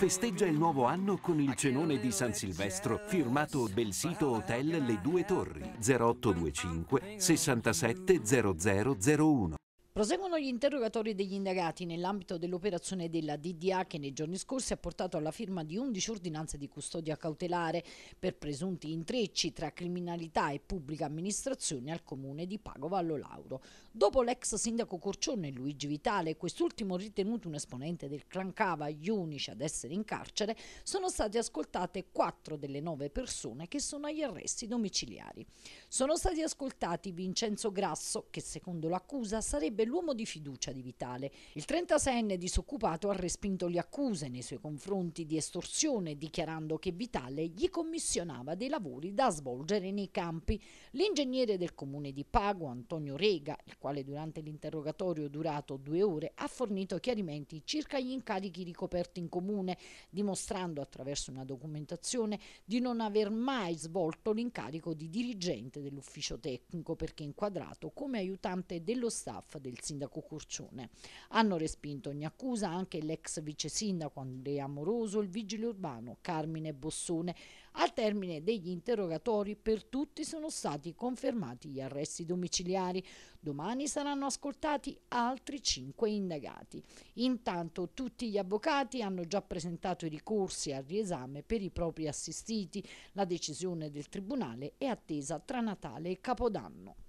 Festeggia il nuovo anno con il cenone di San Silvestro, firmato del sito Hotel Le Due Torri 0825 670001. Proseguono gli interrogatori degli indagati nell'ambito dell'operazione della DDA che nei giorni scorsi ha portato alla firma di 11 ordinanze di custodia cautelare per presunti intrecci tra criminalità e pubblica amministrazione al comune di Pago allo Lauro. Dopo l'ex sindaco Corcione Luigi Vitale, quest'ultimo ritenuto un esponente del clan Cava, gli unici ad essere in carcere, sono state ascoltate 4 delle 9 persone che sono agli arresti domiciliari. Sono stati ascoltati Vincenzo Grasso, che secondo l'accusa sarebbe l'uomo di fiducia di Vitale. Il 36enne disoccupato ha respinto le accuse nei suoi confronti di estorsione, dichiarando che Vitale gli commissionava dei lavori da svolgere nei campi. L'ingegnere del comune di Pago, Antonio Rega, il quale durante l'interrogatorio durato due ore ha fornito chiarimenti circa gli incarichi ricoperti in comune, dimostrando attraverso una documentazione di non aver mai svolto l'incarico di dirigente dell'ufficio tecnico perché inquadrato come aiutante dello staff del del sindaco Curcione. Hanno respinto ogni accusa anche l'ex vice sindaco Andrea Amoroso, il vigile urbano Carmine Bossone. Al termine degli interrogatori per tutti sono stati confermati gli arresti domiciliari. Domani saranno ascoltati altri cinque indagati. Intanto tutti gli avvocati hanno già presentato i ricorsi al riesame per i propri assistiti. La decisione del Tribunale è attesa tra Natale e Capodanno.